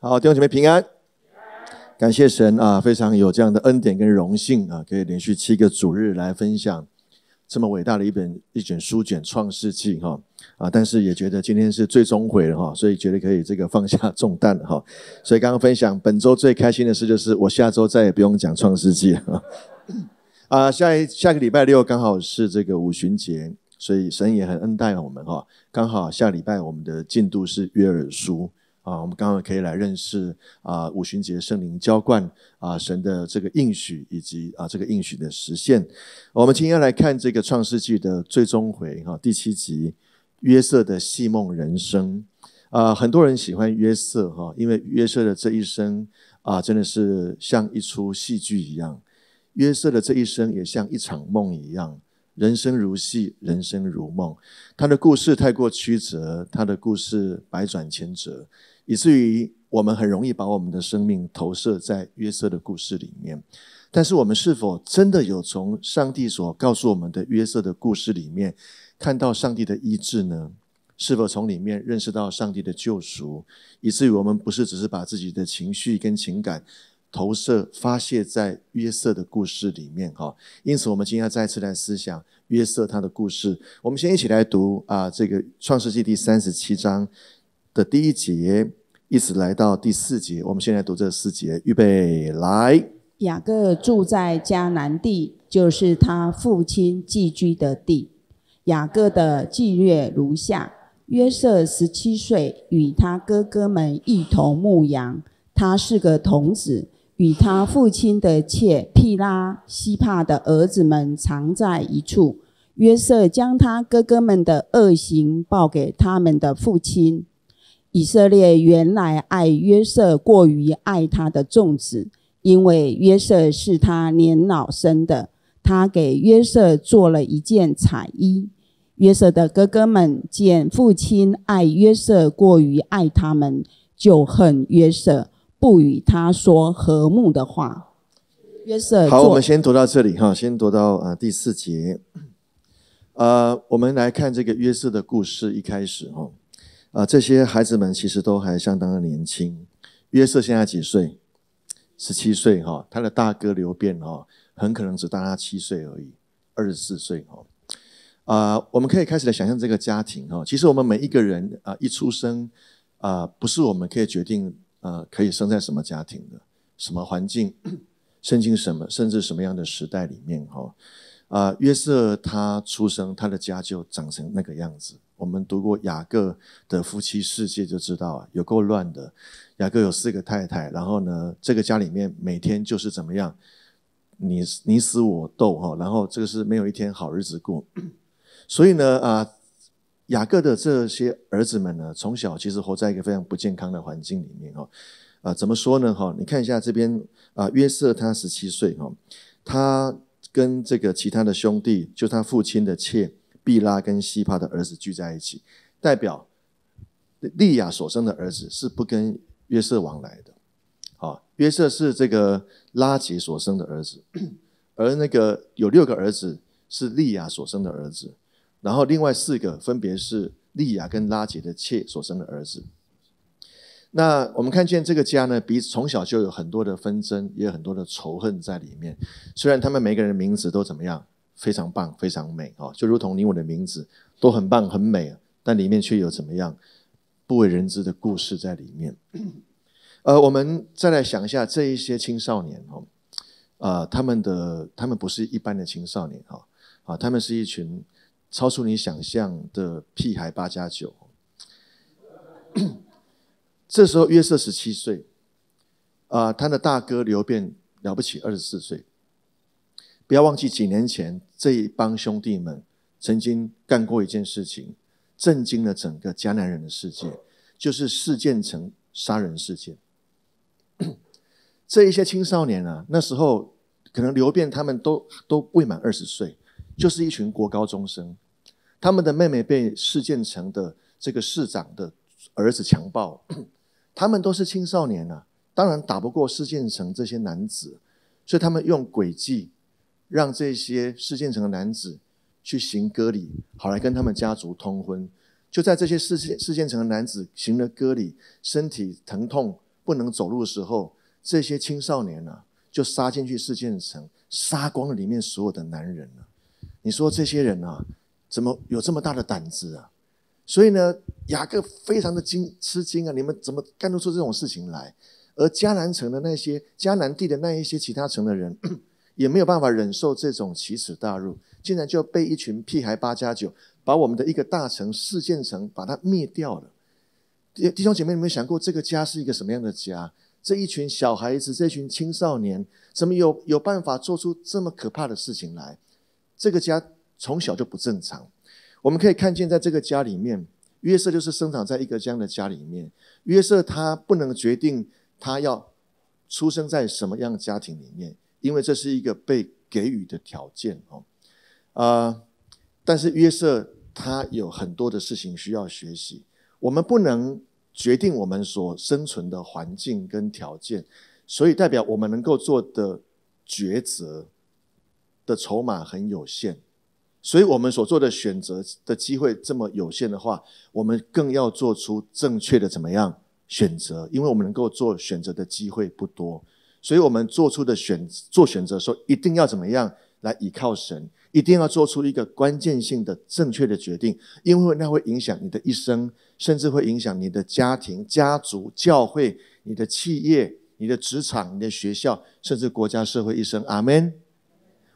好，弟兄姐妹平安，感谢神啊，非常有这样的恩典跟荣幸啊，可以连续七个主日来分享这么伟大的一本一卷书卷《创世纪》哈啊，但是也觉得今天是最终回了哈，所以觉得可以这个放下重担了哈，所以刚刚分享本周最开心的事就是我下周再也不用讲《创世纪》了啊，下一下个礼拜六刚好是这个五旬节，所以神也很恩待我们哈，刚好下礼拜我们的进度是约尔书。啊，我们刚刚可以来认识啊五旬节圣灵浇灌啊神的这个应许，以及啊这个应许的实现。我们今天来看这个创世纪的最终回哈第七集约瑟的戏梦人生啊，很多人喜欢约瑟哈，因为约瑟的这一生啊真的是像一出戏剧一样，约瑟的这一生也像一场梦一样，人生如戏，人生如梦。他的故事太过曲折，他的故事百转千折。以至于我们很容易把我们的生命投射在约瑟的故事里面，但是我们是否真的有从上帝所告诉我们的约瑟的故事里面，看到上帝的医治呢？是否从里面认识到上帝的救赎？以至于我们不是只是把自己的情绪跟情感投射发泄在约瑟的故事里面？哈！因此，我们今天要再次来思想约瑟他的故事。我们先一起来读啊，这个《创世纪》第三十七章的第一节。一直来到第四节，我们现在读这四节，预备来。雅各住在迦南地，就是他父亲寄居的地。雅各的纪略如下：约瑟十七岁，与他哥哥们一同牧羊，他是个童子，与他父亲的妾毗拉西帕的儿子们藏在一处。约瑟将他哥哥们的恶行报给他们的父亲。以色列原来爱约瑟过于爱他的众子，因为约瑟是他年老生的。他给约瑟做了一件彩衣。约瑟的哥哥们见父亲爱约瑟过于爱他们，就恨约瑟，不与他说和睦的话。约瑟好，我们先读到这里哈，先读到啊第四节。呃，我们来看这个约瑟的故事一开始哈。啊，这些孩子们其实都还相当的年轻。约瑟现在几岁？十七岁哈。他的大哥刘辩哈，很可能只大他七岁而已，二十四岁哈。啊，我们可以开始来想象这个家庭哈。其实我们每一个人啊，一出生啊，不是我们可以决定啊，可以生在什么家庭的，什么环境，生进什么，甚至什么样的时代里面哈。啊，约瑟他出生，他的家就长成那个样子。我们读过雅各的夫妻世界，就知道有够乱的。雅各有四个太太，然后呢，这个家里面每天就是怎么样，你你死我斗哈，然后这个是没有一天好日子过。所以呢，啊，雅各的这些儿子们呢，从小其实活在一个非常不健康的环境里面哦。啊，怎么说呢？哈，你看一下这边啊，约瑟他十七岁哦，他跟这个其他的兄弟，就他父亲的妾。毕拉跟西帕的儿子聚在一起，代表利亚所生的儿子是不跟约瑟往来的。好，约瑟是这个拉杰所生的儿子，而那个有六个儿子是利亚所生的儿子，然后另外四个分别是利亚跟拉杰的妾所生的儿子。那我们看见这个家呢，彼此从小就有很多的纷争，也有很多的仇恨在里面。虽然他们每个人名字都怎么样。非常棒，非常美啊！就如同你我的名字都很棒、很美，但里面却有怎么样不为人知的故事在里面。呃，我们再来想一下这一些青少年哦，啊，他们的他们不是一般的青少年啊啊，他们是一群超出你想象的屁孩八加九。这时候约瑟十七岁，啊，他的大哥刘辩了不起，二十四岁。不要忘记，几年前这一帮兄弟们曾经干过一件事情，震惊了整个迦南人的世界，就是事件成杀人事件。这一些青少年啊，那时候可能刘辩他们都都未满二十岁，就是一群国高中生。他们的妹妹被市建成的这个市长的儿子强暴，他们都是青少年啊，当然打不过事建成这些男子，所以他们用诡计。让这些示剑城的男子去行割礼，好来跟他们家族通婚。就在这些示剑示剑城的男子行了割礼，身体疼痛不能走路的时候，这些青少年呢，就杀进去示剑城，杀光了里面所有的男人了。你说这些人啊，怎么有这么大的胆子啊？所以呢，雅各非常的惊吃惊啊，你们怎么干得出这种事情来？而迦南城的那些迦南地的那一些其他城的人。也没有办法忍受这种奇耻大辱，竟然就被一群屁孩八加九把我们的一个大城四建城把它灭掉了。弟兄姐妹，有没有想过这个家是一个什么样的家？这一群小孩子，这群青少年，怎么有有办法做出这么可怕的事情来？这个家从小就不正常。我们可以看见，在这个家里面，约瑟就是生长在一个这样的家里面。约瑟他不能决定他要出生在什么样的家庭里面。因为这是一个被给予的条件哦，呃，但是约瑟他有很多的事情需要学习。我们不能决定我们所生存的环境跟条件，所以代表我们能够做的抉择的筹码很有限。所以我们所做的选择的机会这么有限的话，我们更要做出正确的怎么样选择，因为我们能够做选择的机会不多。所以，我们做出的选做选择，的时候，一定要怎么样来依靠神，一定要做出一个关键性的正确的决定，因为那会影响你的一生，甚至会影响你的家庭、家族、教会、你的企业、你的职场、你的学校，甚至国家社会一生。阿门。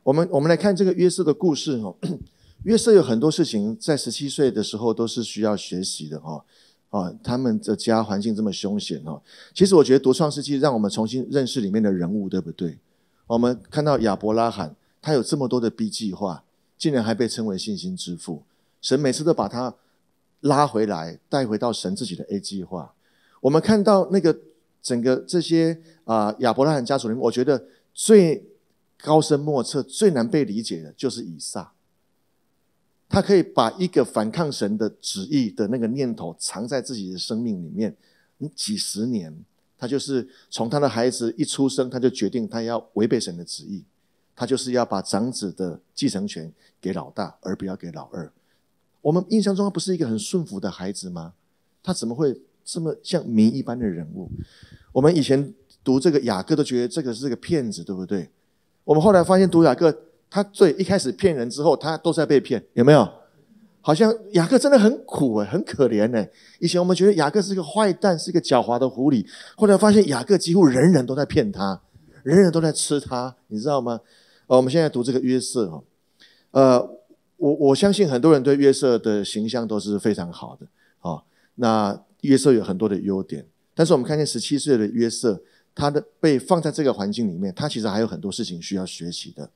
我们我们来看这个约瑟的故事哦，约瑟有很多事情在十七岁的时候都是需要学习的哈。啊，他们的家环境这么凶险哦。其实我觉得读创世纪，让我们重新认识里面的人物，对不对？我们看到亚伯拉罕，他有这么多的 B 计划，竟然还被称为信心之父。神每次都把他拉回来，带回到神自己的 A 计划。我们看到那个整个这些啊亚伯拉罕家族里，面，我觉得最高深莫测、最难被理解的就是以撒。他可以把一个反抗神的旨意的那个念头藏在自己的生命里面，几十年，他就是从他的孩子一出生，他就决定他要违背神的旨意，他就是要把长子的继承权给老大，而不要给老二。我们印象中他不是一个很顺服的孩子吗？他怎么会这么像谜一般的人物？我们以前读这个雅各都觉得这个是个骗子，对不对？我们后来发现读雅各。他最一开始骗人之后，他都在被骗，有没有？好像雅各真的很苦诶，很可怜哎。以前我们觉得雅各是个坏蛋，是个狡猾的狐狸，后来发现雅各几乎人人都在骗他，人人都在吃他，你知道吗？呃，我们现在读这个约瑟哦，呃，我我相信很多人对约瑟的形象都是非常好的哦。那约瑟有很多的优点，但是我们看见十七岁的约瑟，他的被放在这个环境里面，他其实还有很多事情需要学习的。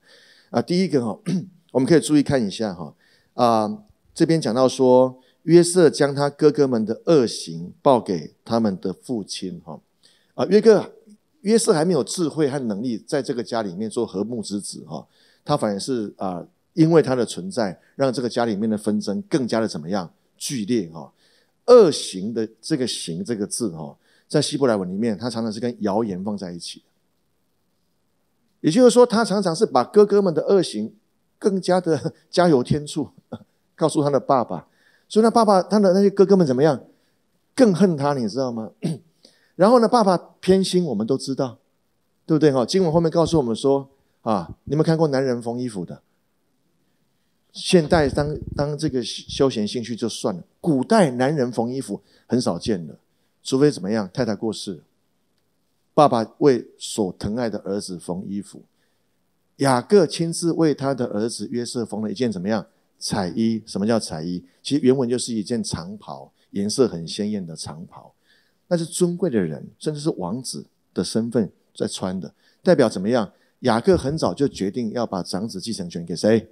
啊，第一个哈，我们可以注意看一下哈，啊，这边讲到说，约瑟将他哥哥们的恶行报给他们的父亲哈，啊，约哥，约瑟还没有智慧和能力在这个家里面做和睦之子哈，他反而是啊，因为他的存在，让这个家里面的纷争更加的怎么样剧烈哈，恶行的这个行这个字哈，在希伯来文里面，它常常是跟谣言放在一起的。也就是说，他常常是把哥哥们的恶行更加的加油添醋，告诉他的爸爸，所以他爸爸他的那些哥哥们怎么样，更恨他，你知道吗？然后呢，爸爸偏心，我们都知道，对不对哈？经文后面告诉我们说啊，你们看过男人缝衣服的？现代当当这个休闲兴趣就算了，古代男人缝衣服很少见的，除非怎么样，太太过世。爸爸为所疼爱的儿子缝衣服，雅各亲自为他的儿子约瑟缝了一件怎么样彩衣？什么叫彩衣？其实原文就是一件长袍，颜色很鲜艳的长袍，那是尊贵的人，甚至是王子的身份在穿的，代表怎么样？雅各很早就决定要把长子继承权给谁？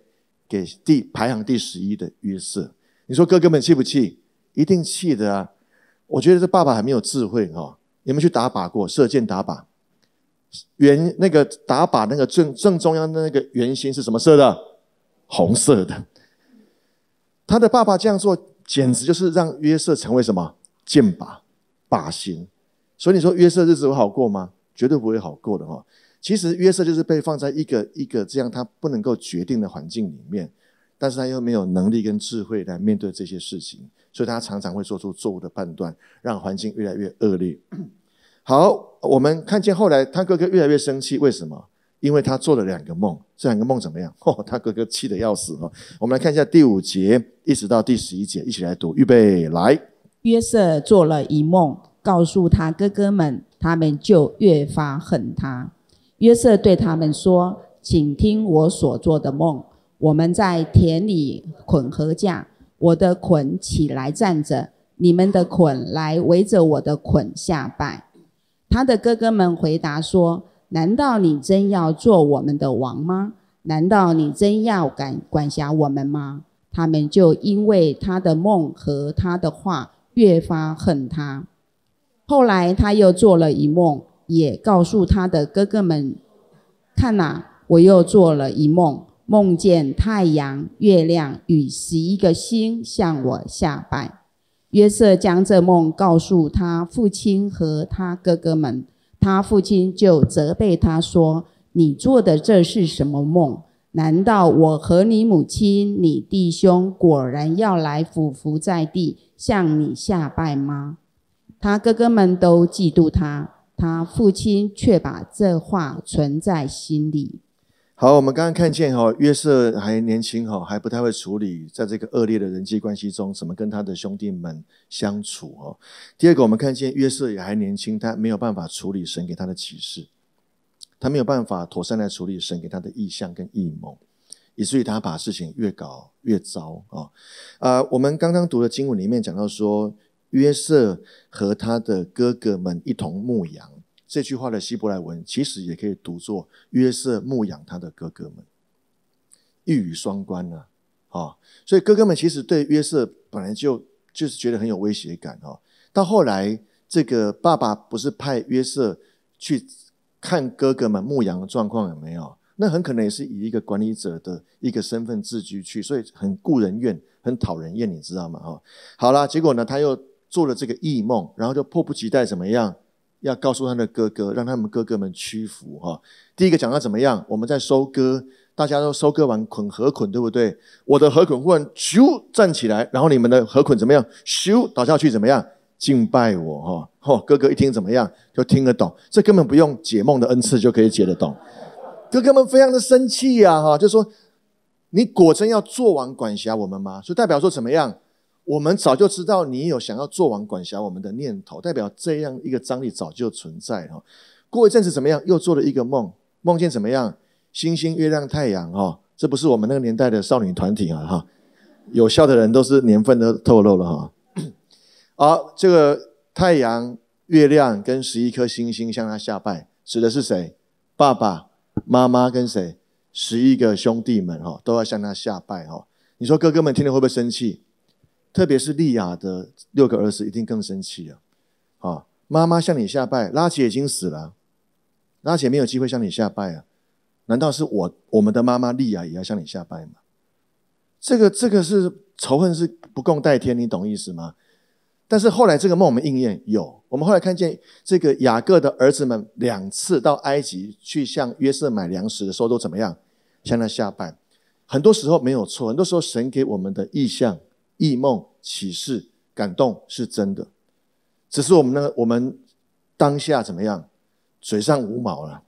给第排行第十一的约瑟。你说哥哥们气不气？一定气的啊！我觉得这爸爸很没有智慧哈。你们去打靶过，射箭打靶，圆那个打靶那个正正中央的那个圆心是什么色的？红色的。他的爸爸这样做，简直就是让约瑟成为什么箭靶靶心。所以你说约瑟日子会好过吗？绝对不会好过的哈。其实约瑟就是被放在一个一个这样他不能够决定的环境里面。但是他又没有能力跟智慧来面对这些事情，所以他常常会做出错误的判断，让环境越来越恶劣。好，我们看见后来他哥哥越来越生气，为什么？因为他做了两个梦，这两个梦怎么样？哦，他哥哥气得要死哦。我们来看一下第五节，一直到第十一节，一起来读。预备，来。约瑟做了一梦，告诉他哥哥们，他们就越发恨他。约瑟对他们说：“请听我所做的梦。”我们在田里捆禾架，我的捆起来站着，你们的捆来围着我的捆下拜。他的哥哥们回答说：“难道你真要做我们的王吗？难道你真要敢管辖我们吗？”他们就因为他的梦和他的话，越发恨他。后来他又做了一梦，也告诉他的哥哥们：“看哪，我又做了一梦。”梦见太阳、月亮与十一个星向我下拜。约瑟将这梦告诉他父亲和他哥哥们，他父亲就责备他说：“你做的这是什么梦？难道我和你母亲、你弟兄果然要来俯伏在地向你下拜吗？”他哥哥们都嫉妒他，他父亲却把这话存在心里。好，我们刚刚看见哈，约瑟还年轻，哈，还不太会处理在这个恶劣的人际关系中，怎么跟他的兄弟们相处哦。第二个，我们看见约瑟也还年轻，他没有办法处理神给他的启示，他没有办法妥善来处理神给他的意象跟意谋，以至于他把事情越搞越糟啊。啊，我们刚刚读的经文里面讲到说，约瑟和他的哥哥们一同牧羊。这句话的希伯来文其实也可以读作约瑟牧养他的哥哥们，一语双关呢。啊，所以哥哥们其实对约瑟本来就就是觉得很有威胁感哦。到后来，这个爸爸不是派约瑟去看哥哥们牧羊的状况有没有？那很可能也是以一个管理者的一个身份自居去，所以很故人怨，很讨人厌，你知道吗？哦，好了，结果呢，他又做了这个异梦，然后就迫不及待怎么样？要告诉他的哥哥，让他们哥哥们屈服哈。第一个讲到怎么样，我们在收割，大家都收割完捆河捆，对不对？我的河捆忽然咻站起来，然后你们的河捆怎么样？咻倒下去，怎么样？敬拜我哈！哦，哥哥一听怎么样，就听得懂，这根本不用解梦的恩赐就可以解得懂。哥哥们非常的生气呀哈，就说你果真要做完管辖我们吗？就代表说怎么样？我们早就知道你有想要做王管辖我们的念头，代表这样一个张力早就存在了。过一阵子怎么样？又做了一个梦，梦见怎么样？星星、月亮、太阳，哈，这不是我们那个年代的少女团体啊，哈。有笑的人都是年份都透露了哈。好，这个太阳、月亮跟十一颗星星向他下拜，指的是谁？爸爸妈妈跟谁？十一个兄弟们，哈，都要向他下拜，哈。你说哥哥们听了会不会生气？特别是利亚的六个儿子一定更生气了。啊，妈妈向你下拜，拉姐已经死了，拉姐没有机会向你下拜啊？难道是我我们的妈妈利亚也要向你下拜吗？这个这个是仇恨，是不共戴天，你懂意思吗？但是后来这个梦我们应验有，我们后来看见这个雅各的儿子们两次到埃及去向约瑟买粮食的时候都怎么样向他下拜。很多时候没有错，很多时候神给我们的意向。异梦启示感动是真的，只是我们呢？我们当下怎么样？嘴上无毛了，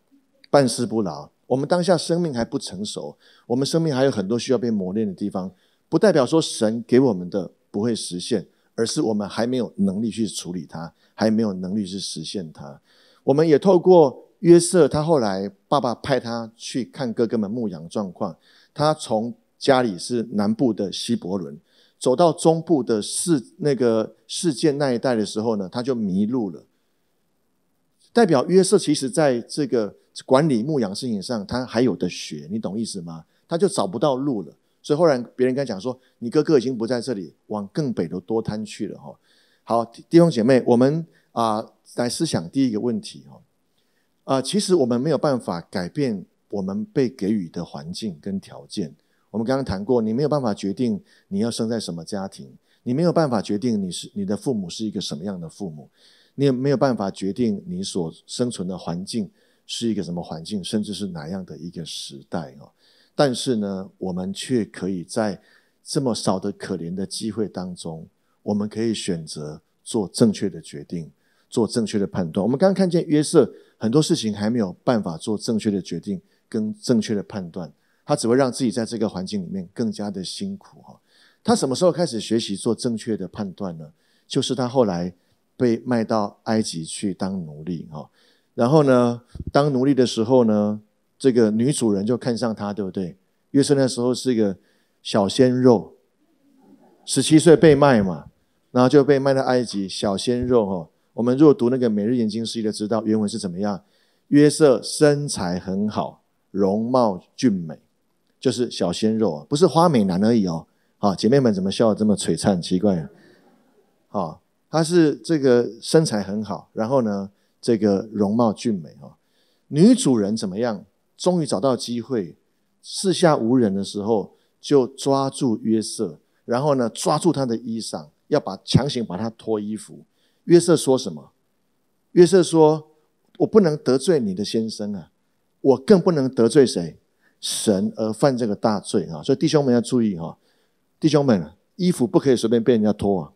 办事不牢。我们当下生命还不成熟，我们生命还有很多需要被磨练的地方。不代表说神给我们的不会实现，而是我们还没有能力去处理它，还没有能力去实现它。我们也透过约瑟，他后来爸爸派他去看哥哥们牧羊状况，他从家里是南部的西伯伦。走到中部的世那个事件那一带的时候呢，他就迷路了。代表约瑟其实在这个管理牧羊事情上，他还有的学，你懂意思吗？他就找不到路了。所以后来别人跟他讲说：“你哥哥已经不在这里，往更北的多摊去了。”哈，好，弟兄姐妹，我们啊来思想第一个问题哦。啊，其实我们没有办法改变我们被给予的环境跟条件。我们刚刚谈过，你没有办法决定你要生在什么家庭，你没有办法决定你是你的父母是一个什么样的父母，你也没有办法决定你所生存的环境是一个什么环境，甚至是哪样的一个时代哦。但是呢，我们却可以在这么少的可怜的机会当中，我们可以选择做正确的决定，做正确的判断。我们刚刚看见约瑟很多事情还没有办法做正确的决定跟正确的判断。他只会让自己在这个环境里面更加的辛苦哈。他什么时候开始学习做正确的判断呢？就是他后来被卖到埃及去当奴隶哈。然后呢，当奴隶的时候呢，这个女主人就看上他，对不对？约瑟那时候是一个小鲜肉，十七岁被卖嘛，然后就被卖到埃及，小鲜肉哈。我们若读那个《每日研经》系的，知道原文是怎么样。约瑟身材很好，容貌俊美。就是小鲜肉，不是花美男而已哦。好，姐妹们怎么笑得这么璀璨？奇怪。好，他是这个身材很好，然后呢，这个容貌俊美哦。女主人怎么样？终于找到机会，四下无人的时候，就抓住约瑟，然后呢，抓住他的衣裳，要把强行把他脱衣服。约瑟说什么？约瑟说：“我不能得罪你的先生啊，我更不能得罪谁。”神而犯这个大罪啊！所以弟兄们要注意哈，弟兄们，衣服不可以随便被人家脱啊。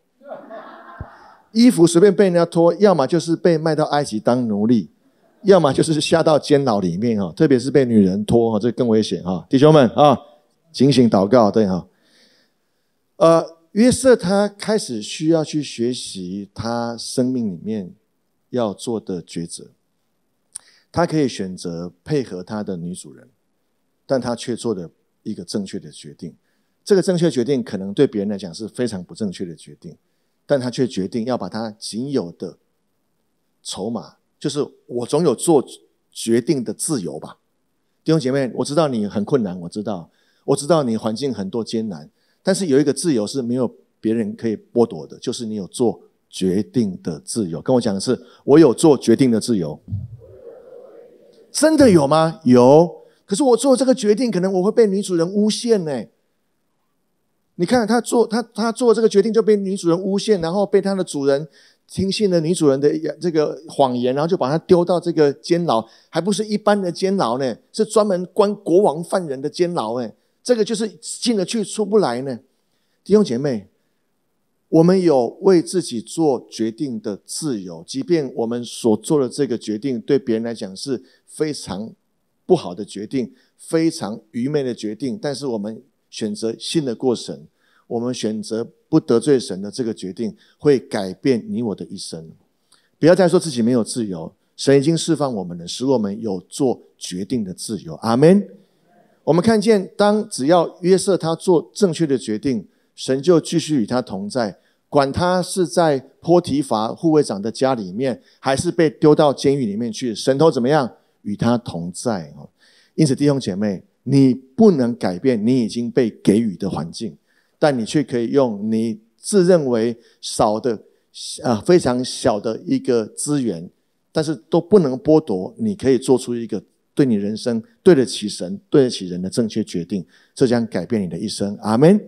衣服随便被人家脱，要么就是被卖到埃及当奴隶，要么就是下到监牢里面哈。特别是被女人脱哈，这更危险哈！弟兄们啊，警醒祷告，对哈。呃，约瑟他开始需要去学习他生命里面要做的抉择。他可以选择配合他的女主人。但他却做的一个正确的决定，这个正确决定可能对别人来讲是非常不正确的决定，但他却决定要把它仅有的筹码，就是我总有做决定的自由吧。弟兄姐妹，我知道你很困难，我知道，我知道你环境很多艰难，但是有一个自由是没有别人可以剥夺的，就是你有做决定的自由。跟我讲的是，我有做决定的自由，真的有吗？有。可是我做这个决定，可能我会被女主人诬陷呢。你看，他做他他做这个决定就被女主人诬陷，然后被他的主人听信了女主人的这个谎言，然后就把他丢到这个监牢，还不是一般的监牢呢，是专门关国王犯人的监牢。哎，这个就是进得去出不来呢。弟兄姐妹，我们有为自己做决定的自由，即便我们所做的这个决定对别人来讲是非常。不好的决定，非常愚昧的决定，但是我们选择信的过程，我们选择不得罪神的这个决定，会改变你我的一生。不要再说自己没有自由，神已经释放我们了，使我们有做决定的自由。阿门。我们看见，当只要约瑟他做正确的决定，神就继续与他同在，管他是在坡提伐护卫长的家里面，还是被丢到监狱里面去，神都怎么样？与他同在哦，因此弟兄姐妹，你不能改变你已经被给予的环境，但你却可以用你自认为少的，啊非常小的一个资源，但是都不能剥夺，你可以做出一个对你人生对得起神、对得起人的正确决定，这将改变你的一生。阿门。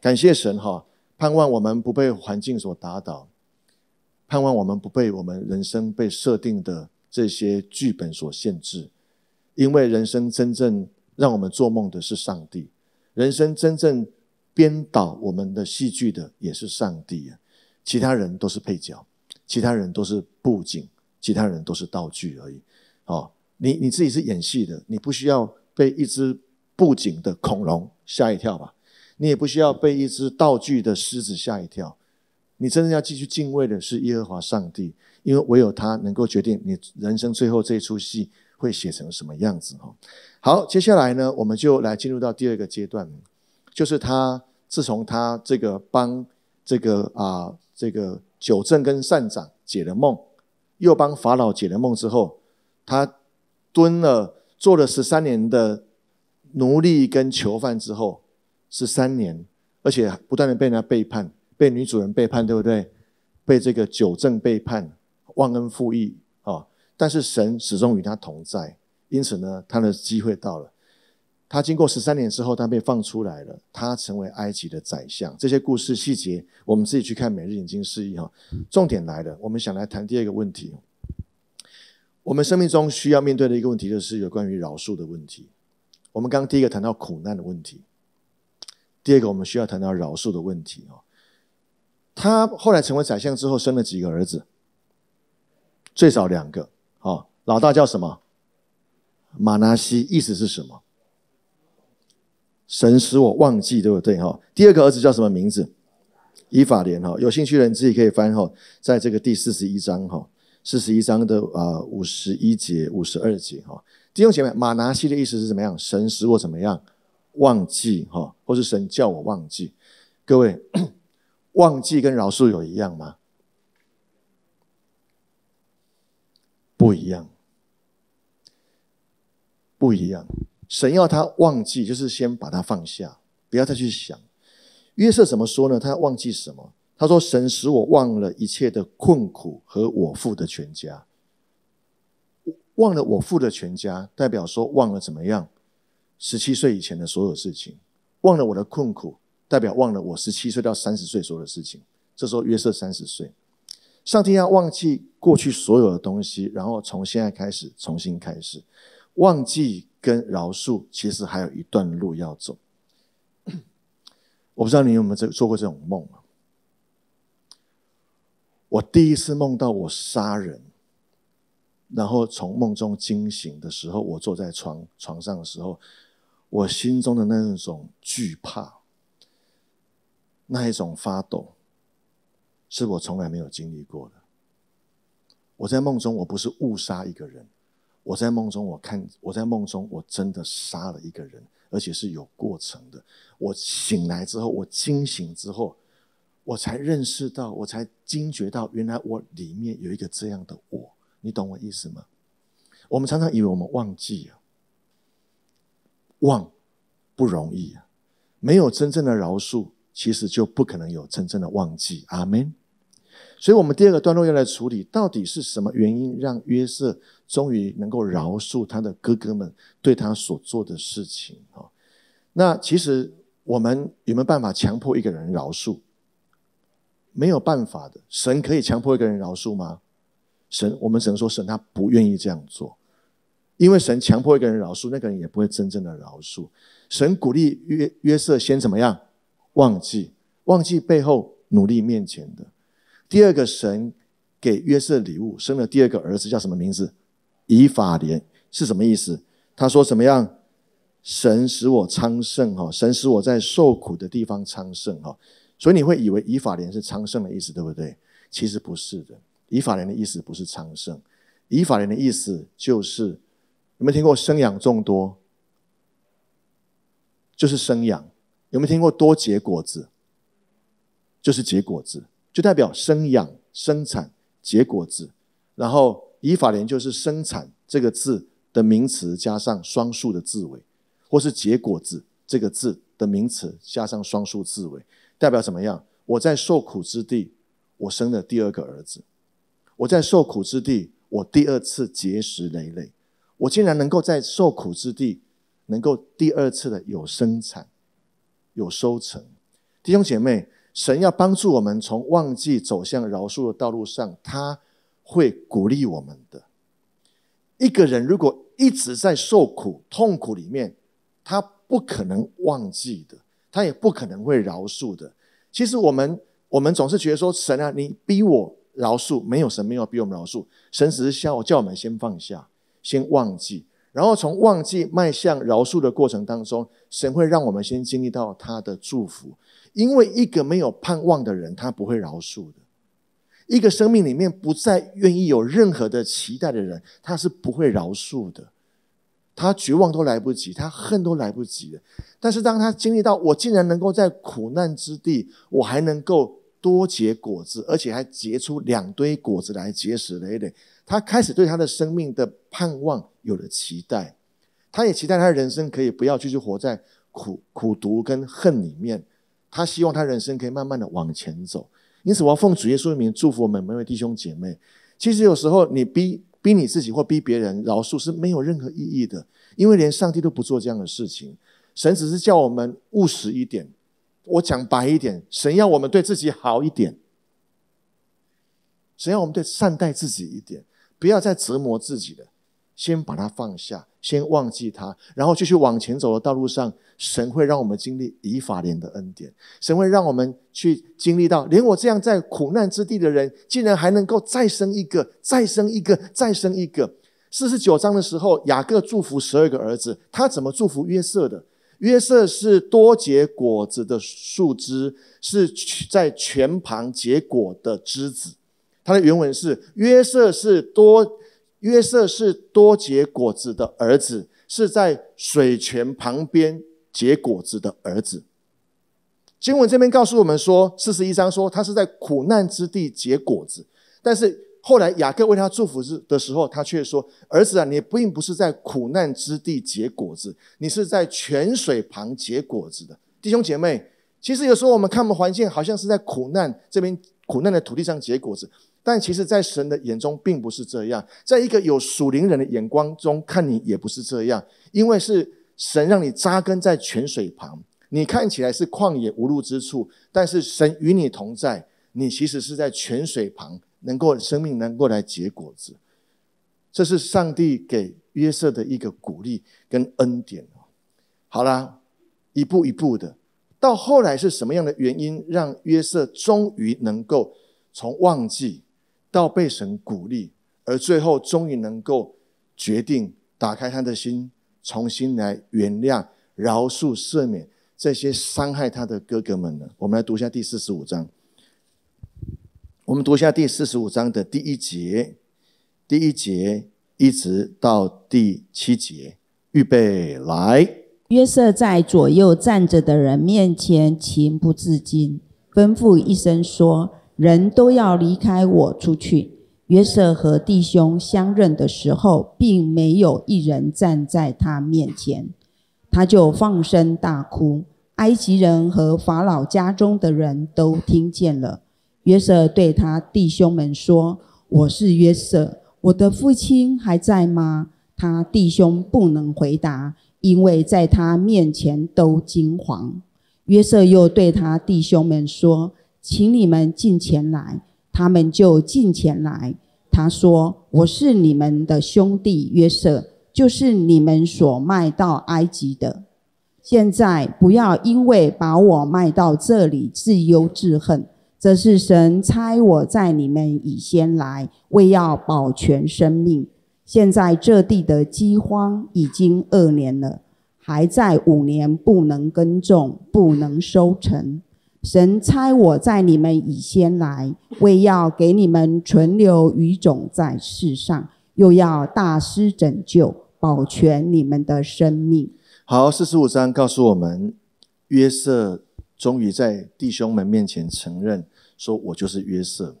感谢神哈，盼望我们不被环境所打倒，盼望我们不被我们人生被设定的。这些剧本所限制，因为人生真正让我们做梦的是上帝，人生真正编导我们的戏剧的也是上帝啊，其他人都是配角，其他人都是布景，其他人都是道具而已。哦，你你自己是演戏的，你不需要被一只布景的恐龙吓一跳吧，你也不需要被一只道具的狮子吓一跳，你真正要继续敬畏的是耶和华上帝。因为唯有他能够决定你人生最后这一出戏会写成什么样子哈。好，接下来呢，我们就来进入到第二个阶段，就是他自从他这个帮这个啊这个九正跟善长解了梦，又帮法老解了梦之后，他蹲了做了十三年的奴隶跟囚犯之后，十三年，而且不断的被人家背叛，被女主人背叛，对不对？被这个九正背叛。忘恩负义啊！但是神始终与他同在，因此呢，他的机会到了。他经过十三年之后，他被放出来了。他成为埃及的宰相。这些故事细节，我们自己去看《每日眼睛示意》哈。重点来了，我们想来谈第二个问题：我们生命中需要面对的一个问题，就是有关于饶恕的问题。我们刚第一个谈到苦难的问题，第二个我们需要谈到饶恕的问题哦。他后来成为宰相之后，生了几个儿子。最少两个，好，老大叫什么？马拿西，意思是什么？神使我忘记，对不对？哈，第二个儿子叫什么名字？以法莲，哈，有兴趣的人自己可以翻，哈，在这个第四十一章，哈，四十一章的啊五十一节、五十二节，哈。弟兄姐妹，马拿西的意思是什么样？神使我怎么样？忘记，哈，或是神叫我忘记？各位，忘记跟饶恕有一样吗？不一样，不一样。神要他忘记，就是先把他放下，不要再去想。约瑟怎么说呢？他要忘记什么？他说：“神使我忘了一切的困苦和我父的全家。”忘了我父的全家，代表说忘了怎么样？十七岁以前的所有事情。忘了我的困苦，代表忘了我十七岁到三十岁所有的事情。这时候约瑟三十岁。上天要忘记过去所有的东西，然后从现在开始重新开始。忘记跟饶恕，其实还有一段路要走。我不知道你有没有这做过这种梦我第一次梦到我杀人，然后从梦中惊醒的时候，我坐在床床上的时候，我心中的那种惧怕，那一种发抖。是我从来没有经历过的。我在梦中，我不是误杀一个人；我在梦中，我看我在梦中，我真的杀了一个人，而且是有过程的。我醒来之后，我惊醒之后，我才认识到，我才惊觉到，原来我里面有一个这样的我。你懂我意思吗？我们常常以为我们忘记啊，忘不容易啊。没有真正的饶恕，其实就不可能有真正的忘记。阿门。所以，我们第二个段落要来处理，到底是什么原因让约瑟终于能够饶恕他的哥哥们对他所做的事情？啊，那其实我们有没有办法强迫一个人饶恕？没有办法的。神可以强迫一个人饶恕吗？神，我们只能说神他不愿意这样做，因为神强迫一个人饶恕，那个人也不会真正的饶恕。神鼓励约约瑟先怎么样？忘记，忘记背后，努力面前的。第二个神给约瑟礼物，生了第二个儿子，叫什么名字？以法莲是什么意思？他说怎么样？神使我昌盛，哈！神使我在受苦的地方昌盛，哈！所以你会以为以法莲是昌盛的意思，对不对？其实不是的，以法莲的意思不是昌盛，以法莲的意思就是有没有听过生养众多？就是生养。有没有听过多结果子？就是结果子。就代表生养生产结果子，然后以法莲就是生产这个字的名词加上双数的字尾，或是结果子这个字的名词加上双数字尾，代表怎么样？我在受苦之地，我生了第二个儿子；我在受苦之地，我第二次结识累累；我竟然能够在受苦之地，能够第二次的有生产，有收成。弟兄姐妹。神要帮助我们从忘记走向饶恕的道路上，他会鼓励我们的。一个人如果一直在受苦、痛苦里面，他不可能忘记的，他也不可能会饶恕的。其实我们，我们总是觉得说，神啊，你逼我饶恕，没有神没有逼我们饶恕，神只是叫叫我们先放下，先忘记，然后从忘记迈向饶恕的过程当中，神会让我们先经历到他的祝福。因为一个没有盼望的人，他不会饶恕的。一个生命里面不再愿意有任何的期待的人，他是不会饶恕的。他绝望都来不及，他恨都来不及的。但是，当他经历到我竟然能够在苦难之地，我还能够多结果子，而且还结出两堆果子来，结实累累，他开始对他的生命的盼望有了期待。他也期待他的人生可以不要继续活在苦苦读跟恨里面。他希望他人生可以慢慢的往前走，因此我要奉主耶稣的名祝福我们每位弟兄姐妹。其实有时候你逼逼你自己或逼别人饶恕是没有任何意义的，因为连上帝都不做这样的事情。神只是叫我们务实一点，我讲白一点，神要我们对自己好一点，神要我们对善待自己一点，不要再折磨自己了。先把它放下，先忘记它，然后继续往前走的道路上，神会让我们经历以法莲的恩典。神会让我们去经历到，连我这样在苦难之地的人，竟然还能够再生一个、再生一个、再生一个。四十九章的时候，雅各祝福十二个儿子，他怎么祝福约瑟的？约瑟是多结果子的树枝，是在全旁结果的枝子。他的原文是：约瑟是多。约瑟是多结果子的儿子，是在水泉旁边结果子的儿子。经文这边告诉我们说，四十一章说他是在苦难之地结果子，但是后来雅各为他祝福之的时候，他却说：“儿子啊，你并不是在苦难之地结果子，你是在泉水旁结果子的。”弟兄姐妹，其实有时候我们看我们环境，好像是在苦难这边苦难的土地上结果子。但其实，在神的眼中，并不是这样；在一个有属灵人的眼光中看你，也不是这样。因为是神让你扎根在泉水旁，你看起来是旷野无路之处，但是神与你同在，你其实是在泉水旁，能够生命能够来结果子。这是上帝给约瑟的一个鼓励跟恩典好了，一步一步的，到后来是什么样的原因，让约瑟终于能够从忘记？到被神鼓励，而最后终于能够决定打开他的心，重新来原谅、饶恕、赦免这些伤害他的哥哥们呢？我们来读一下第四十五章，我们读一下第四十五章的第一节，第一节一直到第七节。预备来，约瑟在左右站着的人面前，情不自禁吩咐一声说。人都要离开我出去。约瑟和弟兄相认的时候，并没有一人站在他面前，他就放声大哭。埃及人和法老家中的人都听见了。约瑟对他弟兄们说：“我是约瑟，我的父亲还在吗？”他弟兄不能回答，因为在他面前都惊惶。约瑟又对他弟兄们说。请你们进前来，他们就进前来。他说：“我是你们的兄弟约瑟，就是你们所卖到埃及的。现在不要因为把我卖到这里，自忧自恨。这是神差我在你们以先来，为要保全生命。现在这地的饥荒已经二年了，还在五年不能耕种，不能收成。”神差我在你们已先来，为要给你们存留余种在世上，又要大施拯救，保全你们的生命。好，四十五章告诉我们，约瑟终于在弟兄们面前承认，说我就是约瑟。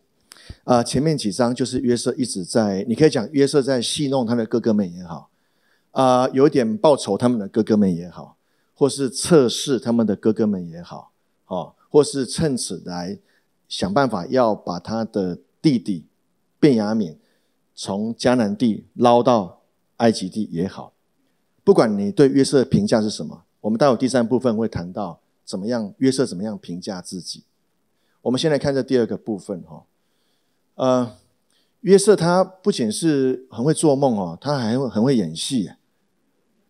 啊，前面几章就是约瑟一直在，你可以讲约瑟在戏弄他的哥哥们也好，啊，有点报仇他们的哥哥们也好，或是测试他们的哥哥们也好，哦。或是趁此来想办法要把他的弟弟卞雅敏从迦南地捞到埃及地也好，不管你对约瑟评价是什么，我们待会第三部分会谈到怎么样约瑟怎么样评价自己。我们先来看这第二个部分哈，呃，约瑟他不仅是很会做梦哦，他还很会演戏，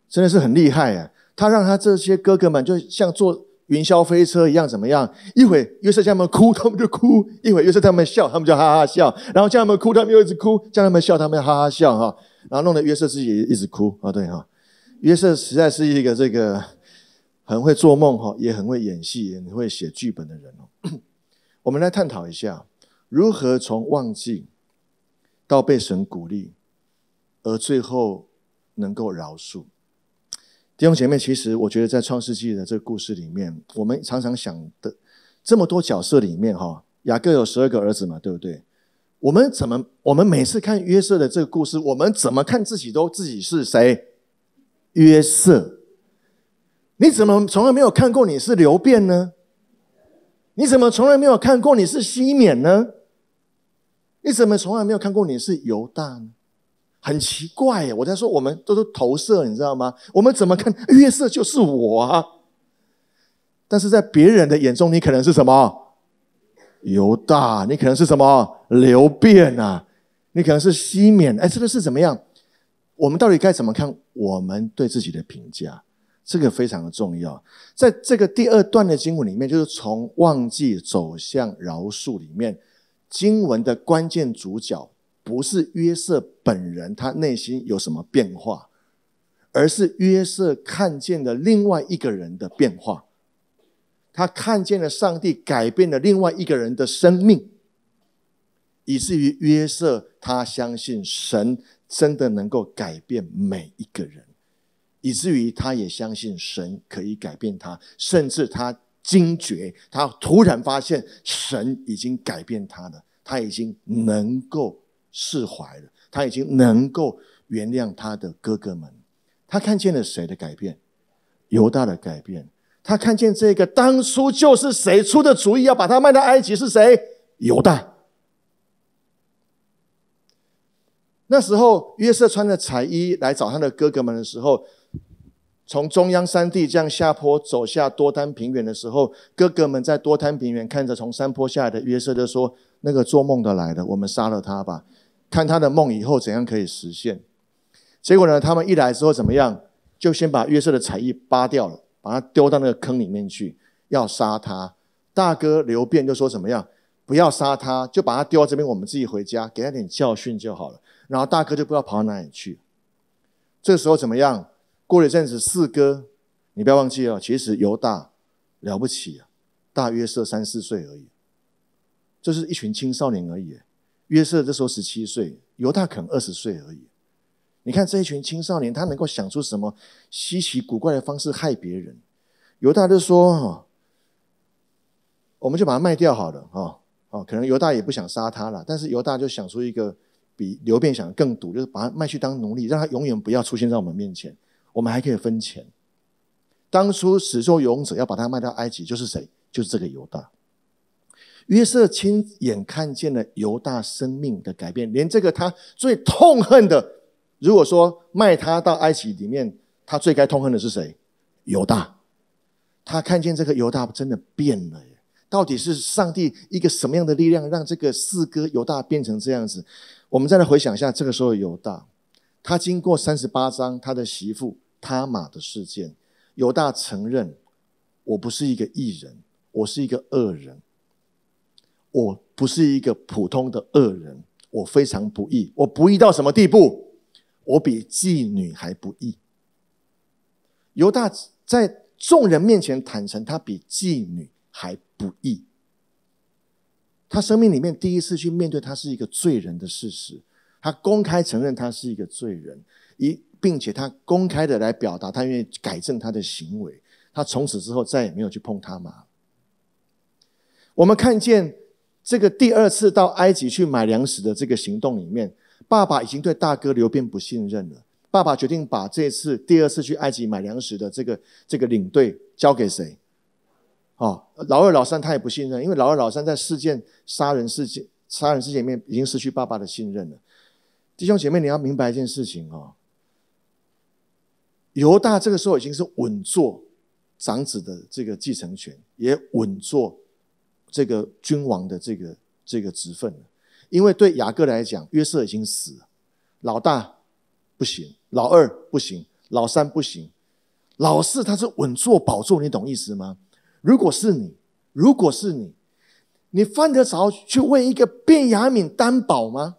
真的是很厉害啊！他让他这些哥哥们就像做。云霄飞车一样怎么样？一会约瑟叫他们哭，他们就哭；一会约瑟叫他们笑，他们就哈哈笑。然后叫他们哭，他们又一直哭；叫他们笑，他们哈哈笑，哈。然后弄得约瑟自己也一直哭。啊，对哈，约瑟实在是一个这个很会做梦哈，也很会演戏，也很会写剧本的人哦。我们来探讨一下，如何从忘记到被神鼓励，而最后能够饶恕。弟兄姐妹，其实我觉得在创世纪的这个故事里面，我们常常想的这么多角色里面，哈，雅各有十二个儿子嘛，对不对？我们怎么？我们每次看约瑟的这个故事，我们怎么看自己都自己是谁？约瑟，你怎么从来没有看过你是流辩呢？你怎么从来没有看过你是西缅呢？你怎么从来没有看过你是犹大呢？很奇怪耶！我在说，我们都是投射，你知道吗？我们怎么看月色就是我啊？但是在别人的眼中，你可能是什么犹大，你可能是什么流变呐，你可能是西缅。哎，这个是怎么样？我们到底该怎么看我们对自己的评价？这个非常的重要。在这个第二段的经文里面，就是从忘记走向饶恕里面，经文的关键主角。不是约瑟本人，他内心有什么变化，而是约瑟看见了另外一个人的变化，他看见了上帝改变了另外一个人的生命，以至于约瑟他相信神真的能够改变每一个人，以至于他也相信神可以改变他，甚至他惊觉，他突然发现神已经改变他了，他已经能够。释怀了，他已经能够原谅他的哥哥们。他看见了谁的改变？犹大的改变。他看见这个当初就是谁出的主意要把他卖到埃及是谁？犹大。那时候约瑟穿着彩衣来找他的哥哥们的时候，从中央山地这样下坡走下多丹平原的时候，哥哥们在多丹平原看着从山坡下来的约瑟，就说：“那个做梦的来了，我们杀了他吧。”看他的梦以后怎样可以实现？结果呢？他们一来之后怎么样？就先把约瑟的才艺扒掉了，把他丢到那个坑里面去，要杀他。大哥刘辩就说怎么样？不要杀他，就把他丢到这边，我们自己回家，给他点教训就好了。然后大哥就不知道跑到哪里去。这时候怎么样？过了一阵子，四哥，你不要忘记哦，其实犹大了不起啊，大约瑟三四岁而已，就是一群青少年而已。约瑟这时候十七岁，犹大可能二十岁而已。你看这一群青少年，他能够想出什么稀奇古怪的方式害别人？犹大就说：“哈，我们就把它卖掉好了，哈，哦，可能犹大也不想杀他了，但是犹大就想出一个比刘辩想的更毒，就是把他卖去当奴隶，让他永远不要出现在我们面前，我们还可以分钱。当初始作俑者要把他卖掉埃及，就是谁？就是这个犹大。”约瑟亲眼看见了犹大生命的改变，连这个他最痛恨的，如果说卖他到埃及里面，他最该痛恨的是谁？犹大。他看见这个犹大真的变了耶！到底是上帝一个什么样的力量，让这个四哥犹大变成这样子？我们再来回想一下，这个时候犹大，他经过三十八章他的媳妇他玛的事件，犹大承认我不是一个艺人，我是一个恶人。我不是一个普通的恶人，我非常不义。我不义到什么地步？我比妓女还不义。犹大在众人面前坦诚，他比妓女还不义。他生命里面第一次去面对他是一个罪人的事实，他公开承认他是一个罪人，一并且他公开的来表达他愿意改正他的行为。他从此之后再也没有去碰他妈。我们看见。这个第二次到埃及去买粮食的这个行动里面，爸爸已经对大哥刘辩不信任了。爸爸决定把这次第二次去埃及买粮食的这个这个领队交给谁？哦，老二、老三他也不信任，因为老二、老三在事件杀人事件杀人事件里面已经失去爸爸的信任了。弟兄姐妹，你要明白一件事情哦，犹大这个时候已经是稳坐长子的这个继承权，也稳坐。这个君王的这个这个职分了，因为对雅各来讲，约瑟已经死了，老大不行，老二不行，老三不行，老四他是稳坐宝座，你懂意思吗？如果是你，如果是你，你犯得着去为一个便雅敏担保吗？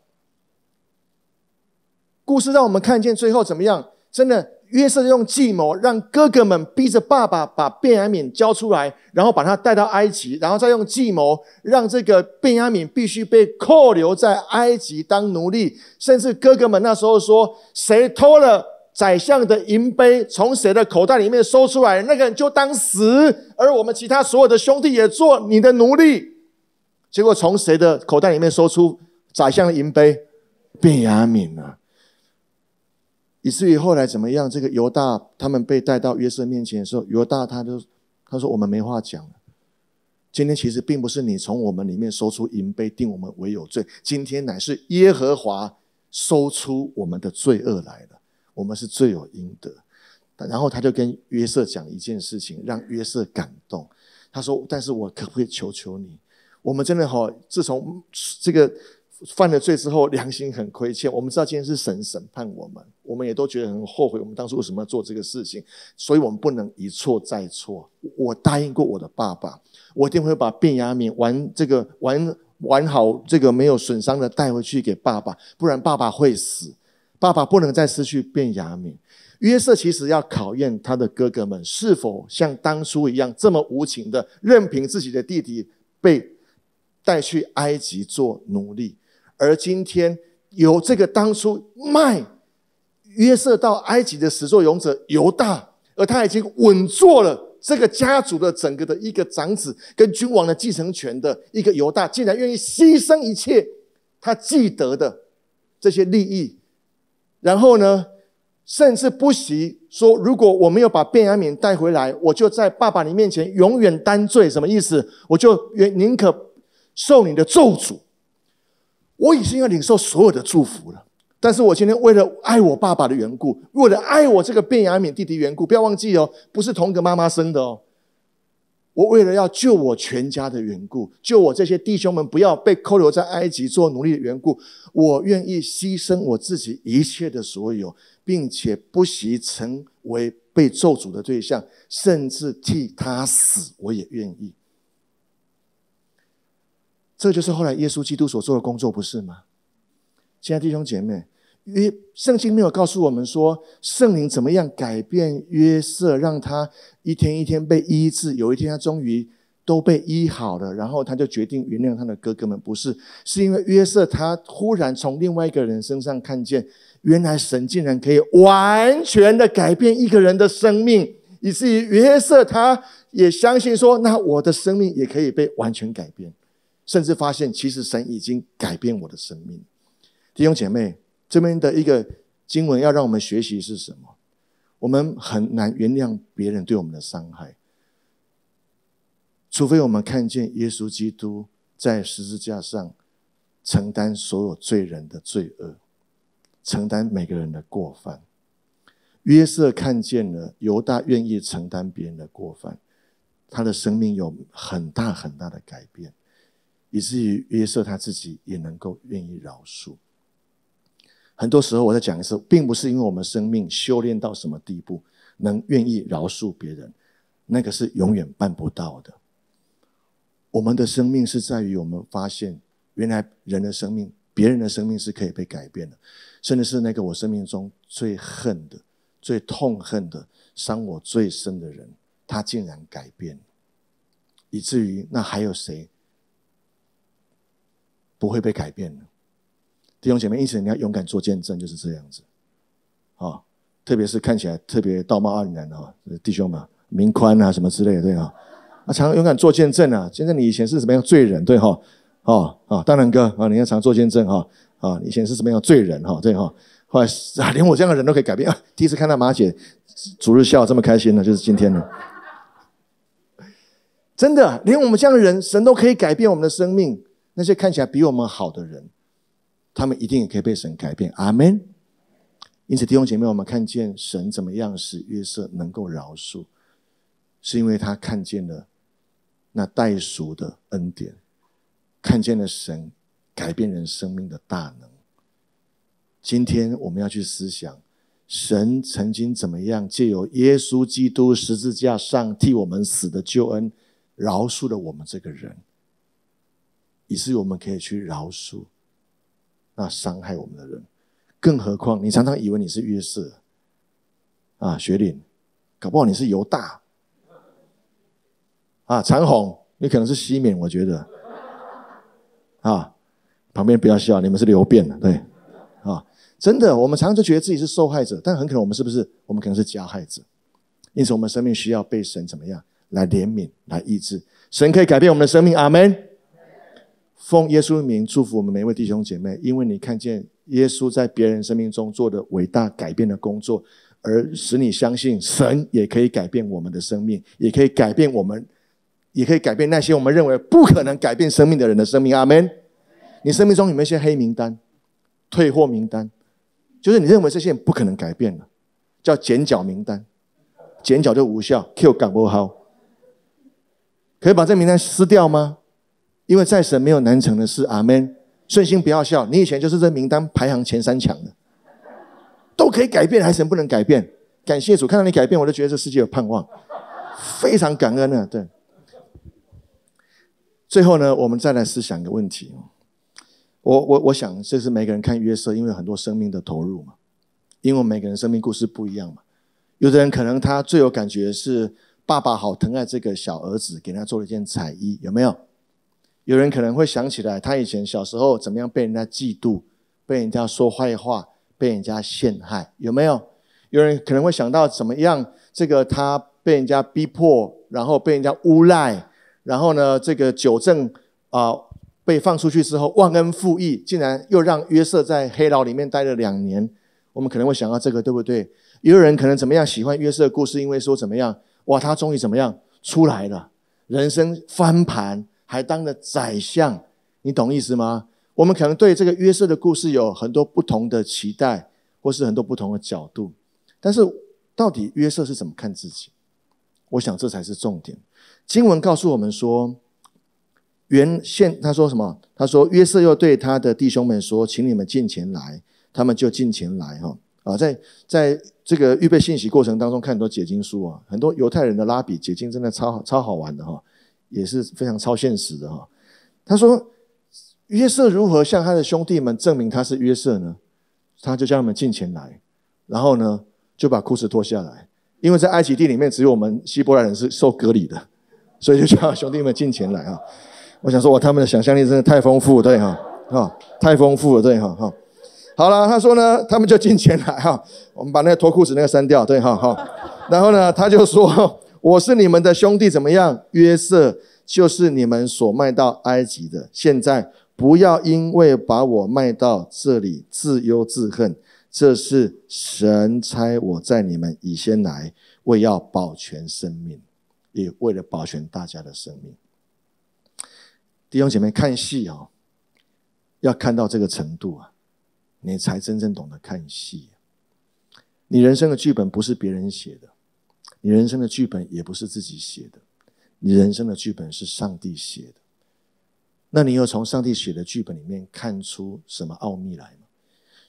故事让我们看见最后怎么样，真的。约瑟用计谋让哥哥们逼着爸爸把便雅敏交出来，然后把他带到埃及，然后再用计谋让这个便雅悯必须被扣留在埃及当奴隶。甚至哥哥们那时候说，谁偷了宰相的银杯，从谁的口袋里面搜出来，那个人就当死。而我们其他所有的兄弟也做你的奴隶。结果从谁的口袋里面搜出宰相的银杯，便雅悯啊！以至于后来怎么样？这个犹大他们被带到约瑟面前的时候，犹大他就他说：“我们没话讲了。今天其实并不是你从我们里面搜出银杯定我们为有罪，今天乃是耶和华搜出我们的罪恶来了。我们是罪有应得。”然后他就跟约瑟讲一件事情，让约瑟感动。他说：“但是我可不可以求求你？我们真的好，自从这个……”犯了罪之后，良心很亏欠。我们知道今天是神审判我们，我们也都觉得很后悔。我们当初为什么要做这个事情？所以，我们不能一错再错。我答应过我的爸爸，我一定会把变雅敏完这个完完好这个没有损伤的带回去给爸爸，不然爸爸会死。爸爸不能再失去变雅敏。约瑟其实要考验他的哥哥们是否像当初一样这么无情的，任凭自己的弟弟被带去埃及做奴隶。而今天由这个当初卖约瑟到埃及的始作俑者犹大，而他已经稳坐了这个家族的整个的一个长子跟君王的继承权的一个犹大，竟然愿意牺牲一切他既得的这些利益，然后呢，甚至不惜说，如果我没有把卞雅敏带回来，我就在爸爸你面前永远担罪，什么意思？我就宁可受你的咒诅。我已经要领受所有的祝福了，但是我今天为了爱我爸爸的缘故，为了爱我这个变雅敏弟弟缘故，不要忘记哦，不是同个妈妈生的哦。我为了要救我全家的缘故，救我这些弟兄们不要被扣留在埃及做奴隶的缘故，我愿意牺牲我自己一切的所有，并且不惜成为被咒诅的对象，甚至替他死，我也愿意。这就是后来耶稣基督所做的工作，不是吗？现在弟兄姐妹，约圣经没有告诉我们说圣灵怎么样改变约瑟，让他一天一天被医治。有一天他终于都被医好了，然后他就决定原谅他的哥哥们，不是？是因为约瑟他忽然从另外一个人身上看见，原来神竟然可以完全的改变一个人的生命，以至于约瑟他也相信说，那我的生命也可以被完全改变。甚至发现，其实神已经改变我的生命。弟兄姐妹，这边的一个经文要让我们学习是什么？我们很难原谅别人对我们的伤害，除非我们看见耶稣基督在十字架上承担所有罪人的罪恶，承担每个人的过犯。约瑟看见了犹大愿意承担别人的过犯，他的生命有很大很大的改变。以至于约瑟他自己也能够愿意饶恕。很多时候我在讲的候，并不是因为我们生命修炼到什么地步能愿意饶恕别人，那个是永远办不到的。我们的生命是在于我们发现，原来人的生命、别人的生命是可以被改变的，甚至是那个我生命中最恨的、最痛恨的、伤我最深的人，他竟然改变，以至于那还有谁？不会被改变的。弟兄姐妹，因此你要勇敢做见证，就是这样子啊！特别是看起来特别道貌岸然的哦、弟兄们，明宽啊什么之类的，对哈。啊，常勇敢做见证啊！见证你以前是什么样罪人，对哈？哦哦，当然哥啊，你要常做见证哈！啊，以前是什么样罪人哈？对哈？后来啊，连我这样的人都可以改变啊！第一次看到马姐逐日笑这么开心呢，就是今天了。真的，连我们这样的人，神都可以改变我们的生命。那些看起来比我们好的人，他们一定也可以被神改变，阿门。因此，弟兄姐妹，我们看见神怎么样使约瑟能够饶恕，是因为他看见了那袋鼠的恩典，看见了神改变人生命的大能。今天我们要去思想，神曾经怎么样借由耶稣基督十字架上替我们死的救恩，饶恕了我们这个人。也是我们可以去饶恕那伤害我们的人，更何况你常常以为你是约瑟啊，雪岭，搞不好你是犹大啊，长虹，你可能是西缅，我觉得啊，旁边不要笑，你们是流变的，对啊，真的，我们常常就觉得自己是受害者，但很可能我们是不是？我们可能是加害者，因此我们生命需要被神怎么样来怜悯、来医治？神可以改变我们的生命，阿门。奉耶稣名祝福我们每一位弟兄姐妹，因为你看见耶稣在别人生命中做的伟大改变的工作，而使你相信神也可以改变我们的生命，也可以改变我们，也可以改变那些我们认为不可能改变生命的人的生命。阿门。你生命中有没有一些黑名单、退货名单，就是你认为这些不可能改变了，叫剪脚名单，剪脚就无效。Q 港不号，可以把这名单撕掉吗？因为在神没有难成的事，阿门。顺心，不要笑。你以前就是这名单排行前三强的，都可以改变，还神不能改变？感谢主，看到你改变，我都觉得这世界有盼望，非常感恩啊。对。最后呢，我们再来思想一个问题。我我我想，这是每个人看约瑟，因为很多生命的投入嘛，因为每个人生命故事不一样嘛。有的人可能他最有感觉是爸爸好疼爱这个小儿子，给他做了一件彩衣，有没有？有人可能会想起来，他以前小时候怎么样被人家嫉妒，被人家说坏话，被人家陷害，有没有？有人可能会想到怎么样，这个他被人家逼迫，然后被人家诬赖，然后呢，这个纠正啊，被放出去之后忘恩负义，竟然又让约瑟在黑牢里面待了两年。我们可能会想到这个，对不对？有人可能怎么样喜欢约瑟的故事，因为说怎么样，哇，他终于怎么样出来了，人生翻盘。还当了宰相，你懂意思吗？我们可能对这个约瑟的故事有很多不同的期待，或是很多不同的角度。但是到底约瑟是怎么看自己？我想这才是重点。经文告诉我们说，原先他说什么？他说约瑟又对他的弟兄们说：“请你们进前来。”他们就进前来。哈啊，在在这个预备信息过程当中，看很多解经书啊，很多犹太人的拉比解经，真的超超好玩的哈。也是非常超现实的哈。他说约瑟如何向他的兄弟们证明他是约瑟呢？他就叫他们进前来，然后呢就把裤子脱下来，因为在埃及地里面只有我们希伯来人是受隔离的，所以就叫兄弟们进前来啊。我想说，哇，他们的想象力真的太丰富，对哈，哈，太丰富了，对哈，哈。好了，他说呢，他们就进前来哈。我们把那个脱裤子那个删掉，对哈，哈。然后呢，他就说。我是你们的兄弟，怎么样？约瑟就是你们所卖到埃及的。现在不要因为把我卖到这里自忧自恨，这是神差我在你们以先来，为要保全生命，也为了保全大家的生命。弟兄姐妹看戏哦，要看到这个程度啊，你才真正懂得看戏。你人生的剧本不是别人写的。你人生的剧本也不是自己写的，你人生的剧本是上帝写的。那你有从上帝写的剧本里面看出什么奥秘来吗？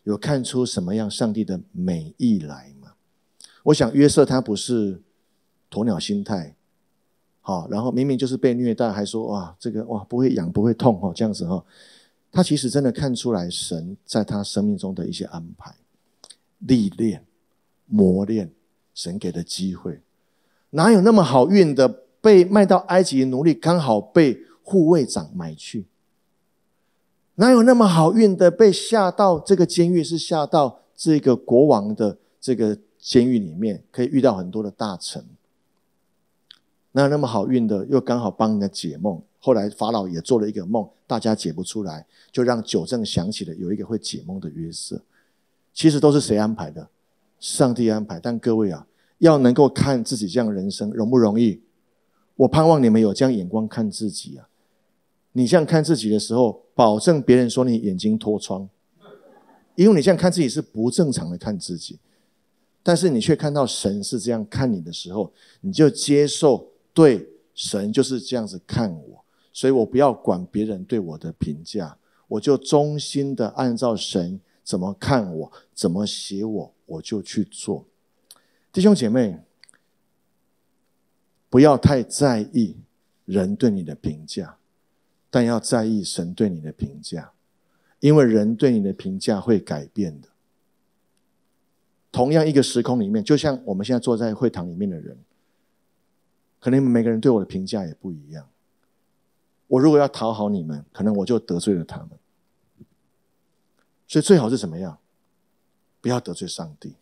有看出什么样上帝的美意来吗？我想约瑟他不是鸵鸟心态，好，然后明明就是被虐待，还说哇这个哇不会痒不会痛哦这样子哦，他其实真的看出来神在他生命中的一些安排、历练、磨练。神给的机会，哪有那么好运的被卖到埃及奴隶？刚好被护卫长买去。哪有那么好运的被下到这个监狱？是下到这个国王的这个监狱里面，可以遇到很多的大臣。哪有那么好运的又刚好帮人家解梦？后来法老也做了一个梦，大家解不出来，就让九正想起了有一个会解梦的约瑟。其实都是谁安排的？上帝安排，但各位啊，要能够看自己这样人生容不容易？我盼望你们有这样眼光看自己啊。你这样看自己的时候，保证别人说你眼睛脱窗，因为你这样看自己是不正常的看自己。但是你却看到神是这样看你的时候，你就接受对神就是这样子看我，所以我不要管别人对我的评价，我就衷心的按照神怎么看我，怎么写我。我就去做，弟兄姐妹，不要太在意人对你的评价，但要在意神对你的评价，因为人对你的评价会改变的。同样一个时空里面，就像我们现在坐在会堂里面的人，可能每个人对我的评价也不一样。我如果要讨好你们，可能我就得罪了他们。所以最好是怎么样？不要得罪上帝，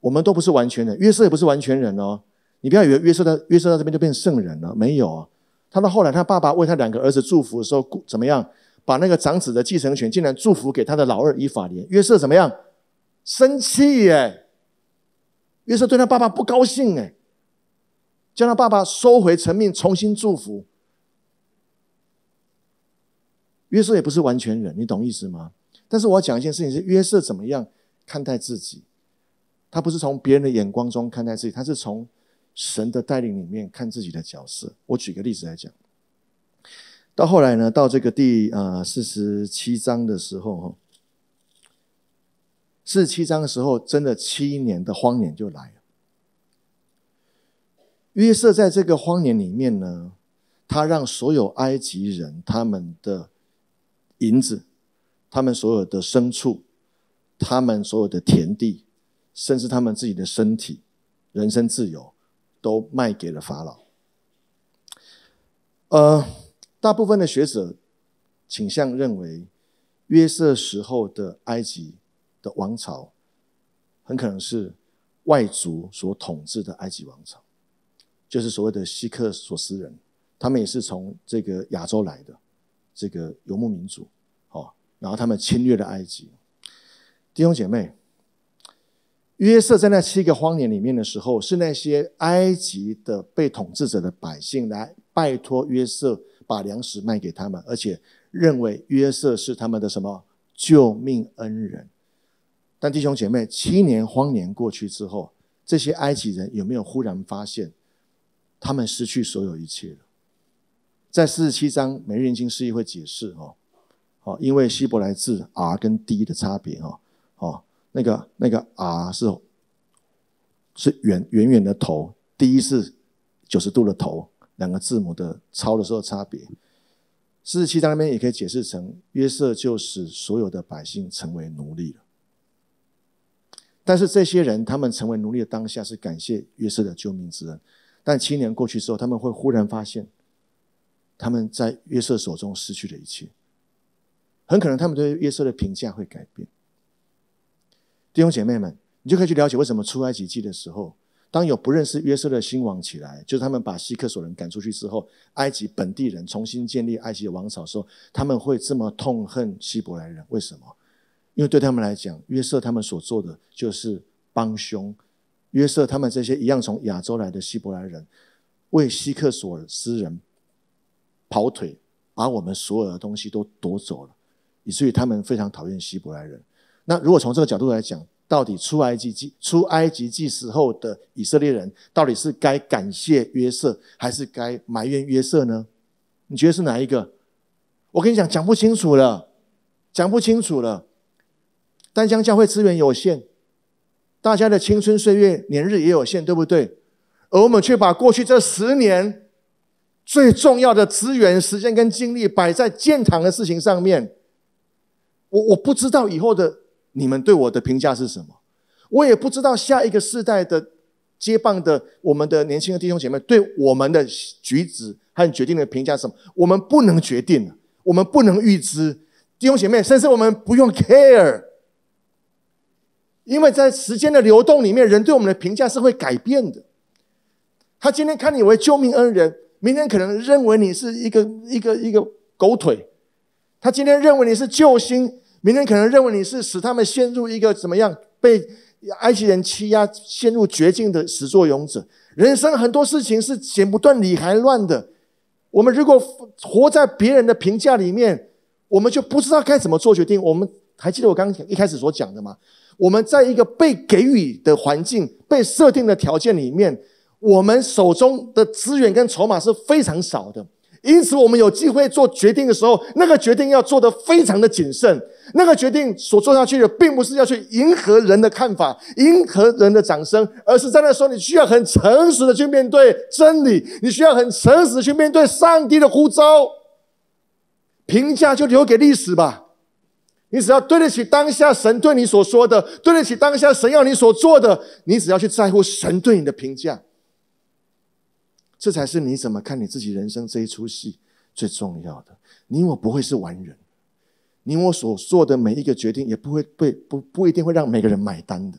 我们都不是完全人，约瑟也不是完全人哦。你不要以为约瑟在约瑟在这边就变圣人了，没有。他到后来，他爸爸为他两个儿子祝福的时候，怎么样？把那个长子的继承权竟然祝福给他的老二以法莲。约瑟怎么样？生气耶！约瑟对他爸爸不高兴哎，叫他爸爸收回成命，重新祝福。约瑟也不是完全人，你懂意思吗？但是我要讲一件事情是约瑟怎么样？看待自己，他不是从别人的眼光中看待自己，他是从神的带领里面看自己的角色。我举个例子来讲，到后来呢，到这个第啊四十七章的时候哈，四十七章的时候，真的七年的荒年就来了。约瑟在这个荒年里面呢，他让所有埃及人他们的银子，他们所有的牲畜。他们所有的田地，甚至他们自己的身体、人身自由，都卖给了法老。呃，大部分的学者倾向认为，约瑟时候的埃及的王朝，很可能是外族所统治的埃及王朝，就是所谓的希克索斯人。他们也是从这个亚洲来的这个游牧民族，哦，然后他们侵略了埃及。弟兄姐妹，约瑟在那七个荒年里面的时候，是那些埃及的被统治者的百姓来拜托约瑟把粮食卖给他们，而且认为约瑟是他们的什么救命恩人。但弟兄姐妹，七年荒年过去之后，这些埃及人有没有忽然发现他们失去所有一切？了？在四十七章每日灵经释义会解释哦，哦，因为希伯来字 R 跟 D 的差别哦，哦，那个那个 R 是是圆圆圆的头，第一是九十度的头，两个字母的抄的时候差别。四十七在那边也可以解释成约瑟就使所有的百姓成为奴隶了。但是这些人他们成为奴隶的当下是感谢约瑟的救命之恩，但七年过去之后，他们会忽然发现他们在约瑟手中失去了一切，很可能他们对约瑟的评价会改变。弟兄姐妹们，你就可以去了解为什么出埃及记的时候，当有不认识约瑟的新王起来，就是他们把希克索人赶出去之后，埃及本地人重新建立埃及的王朝时候，他们会这么痛恨希伯来人？为什么？因为对他们来讲，约瑟他们所做的就是帮凶。约瑟他们这些一样从亚洲来的希伯来人，为希克索斯人跑腿，把我们所有的东西都夺走了，以至于他们非常讨厌希伯来人。那如果从这个角度来讲，到底出埃及记出埃及记时候的以色列人，到底是该感谢约瑟还是该埋怨约瑟呢？你觉得是哪一个？我跟你讲，讲不清楚了，讲不清楚了。丹江教会资源有限，大家的青春岁月年日也有限，对不对？而我们却把过去这十年最重要的资源、时间跟精力摆在建堂的事情上面，我我不知道以后的。你们对我的评价是什么？我也不知道下一个世代的接棒的我们的年轻的弟兄姐妹对我们的举止和决定的评价是什么？我们不能决定我们不能预知，弟兄姐妹，甚至我们不用 care，因为在时间的流动里面，人对我们的评价是会改变的。他今天看你为救命恩人，明天可能认为你是一个一个一个狗腿。他今天认为你是救星。明天可能认为你是使他们陷入一个怎么样被埃及人欺压、陷入绝境的始作俑者。人生很多事情是剪不断、理还乱的。我们如果活在别人的评价里面，我们就不知道该怎么做决定。我们还记得我刚刚讲一开始所讲的吗？我们在一个被给予的环境、被设定的条件里面，我们手中的资源跟筹码是非常少的。因此，我们有机会做决定的时候，那个决定要做的非常的谨慎。那个决定所做下去的，并不是要去迎合人的看法、迎合人的掌声，而是在那时候，你需要很诚实的去面对真理，你需要很诚实的去面对上帝的呼召。评价就留给历史吧。你只要对得起当下神对你所说的，对得起当下神要你所做的，你只要去在乎神对你的评价。这才是你怎么看你自己人生这一出戏最重要的。你我不会是完人，你我所做的每一个决定也不会被不不一定会让每个人买单的。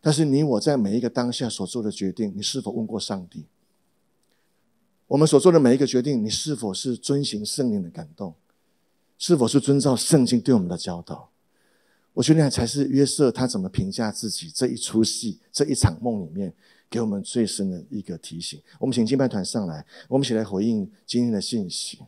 但是你我在每一个当下所做的决定，你是否问过上帝？我们所做的每一个决定，你是否是遵行圣灵的感动？是否是遵照圣经对我们的教导？我觉得那才是约瑟他怎么评价自己这一出戏这一场梦里面。给我们最深的一个提醒。我们请敬拜团上来，我们一起来回应今天的信息。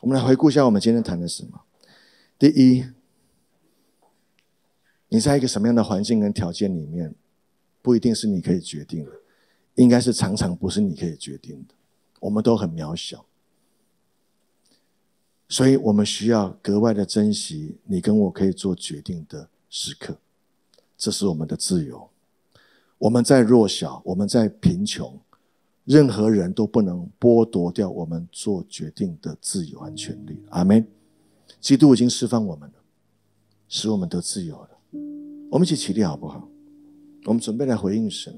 我们来回顾一下我们今天谈的什么？第一，你在一个什么样的环境跟条件里面，不一定是你可以决定，的，应该是常常不是你可以决定的。我们都很渺小。所以我们需要格外的珍惜你跟我可以做决定的时刻，这是我们的自由。我们在弱小，我们在贫穷，任何人都不能剥夺掉我们做决定的自由和权利。阿门。基督已经释放我们了，使我们得自由了。我们一起起立好不好？我们准备来回应神。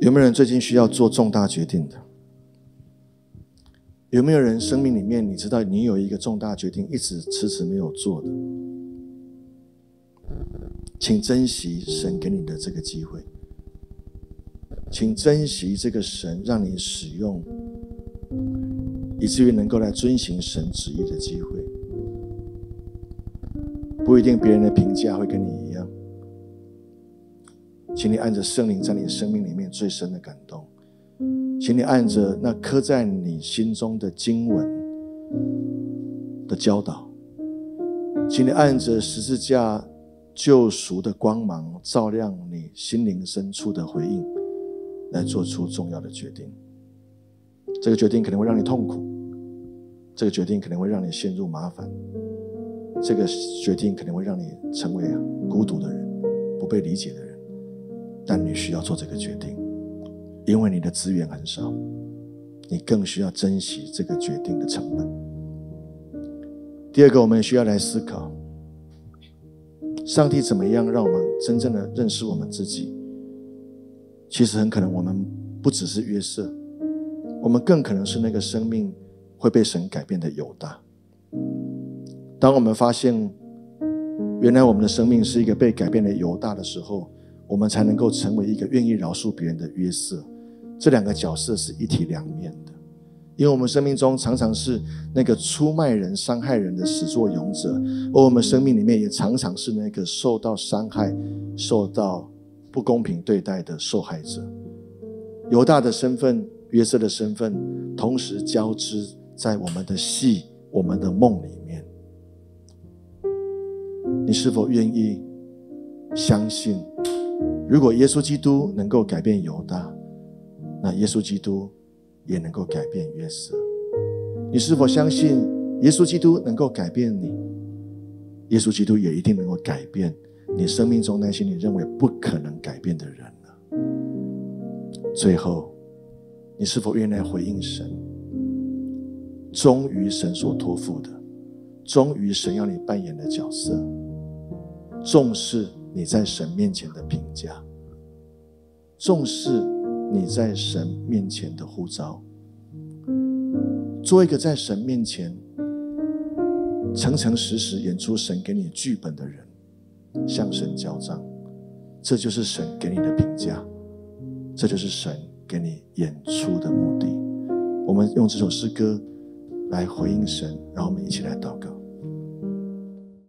有没有人最近需要做重大决定的？有没有人生命里面，你知道你有一个重大决定，一直迟迟没有做的？请珍惜神给你的这个机会，请珍惜这个神让你使用，以至于能够来遵循神旨意的机会。不一定别人的评价会跟你一样，请你按着圣灵在你生命里面最深的感动。请你按着那刻在你心中的经文的教导，请你按着十字架救赎的光芒，照亮你心灵深处的回应，来做出重要的决定。这个决定可能会让你痛苦，这个决定可能会让你陷入麻烦，这个决定可能会让你成为孤独的人、不被理解的人。但你需要做这个决定。因为你的资源很少，你更需要珍惜这个决定的成本。第二个，我们需要来思考，上帝怎么样让我们真正的认识我们自己。其实，很可能我们不只是约瑟，我们更可能是那个生命会被神改变的犹大。当我们发现，原来我们的生命是一个被改变的犹大的时候，我们才能够成为一个愿意饶恕别人的约瑟。这两个角色是一体两面的，因为我们生命中常常是那个出卖人、伤害人的始作俑者，而我们生命里面也常常是那个受到伤害、受到不公平对待的受害者。犹大的身份、约瑟的身份，同时交织在我们的戏、我们的梦里面。你是否愿意相信，如果耶稣基督能够改变犹大？那耶稣基督也能够改变约瑟，你是否相信耶稣基督能够改变你？耶稣基督也一定能够改变你生命中那些你认为不可能改变的人呢？最后，你是否愿意回应神，忠于神所托付的，忠于神要你扮演的角色，重视你在神面前的评价，重视。你在神面前的呼召，做一个在神面前诚诚实实演出神给你剧本的人，向神交账，这就是神给你的评价，这就是神给你演出的目的。我们用这首诗歌来回应神，让我们一起来祷告。